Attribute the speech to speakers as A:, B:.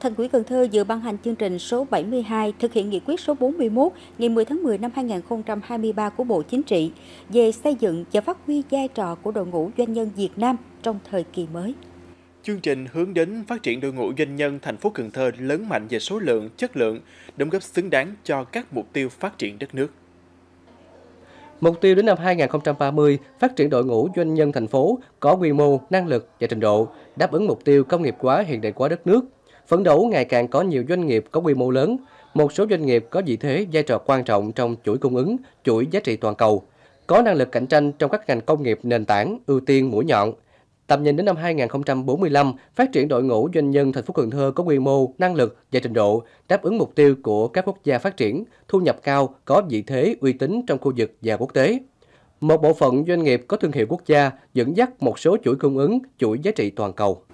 A: Thành ủy Cần Thơ vừa ban hành chương trình số 72 thực hiện nghị quyết số 41 ngày 10 tháng 10 năm 2023 của Bộ Chính trị về xây dựng và phát huy vai trò của đội ngũ doanh nhân Việt Nam trong thời kỳ mới.
B: Chương trình hướng đến phát triển đội ngũ doanh nhân thành phố Cần Thơ lớn mạnh về số lượng, chất lượng, đóng góp xứng đáng cho các mục tiêu phát
C: triển đất nước. Mục tiêu đến năm 2030 phát triển đội ngũ doanh nhân thành phố có quy mô, năng lực và trình độ, đáp ứng mục tiêu công nghiệp hóa hiện đại hóa đất nước phấn đấu ngày càng có nhiều doanh nghiệp có quy mô lớn, một số doanh nghiệp có vị thế vai trò quan trọng trong chuỗi cung ứng, chuỗi giá trị toàn cầu, có năng lực cạnh tranh trong các ngành công nghiệp nền tảng, ưu tiên mũi nhọn. Tầm nhìn đến năm 2045, phát triển đội ngũ doanh nhân thành phố Cần Thơ có quy mô, năng lực và trình độ, đáp ứng mục tiêu của các quốc gia phát triển, thu nhập cao, có vị thế uy tín trong khu vực và quốc tế. Một bộ phận doanh nghiệp có thương hiệu quốc gia dẫn dắt một số chuỗi cung ứng, chuỗi giá trị toàn cầu.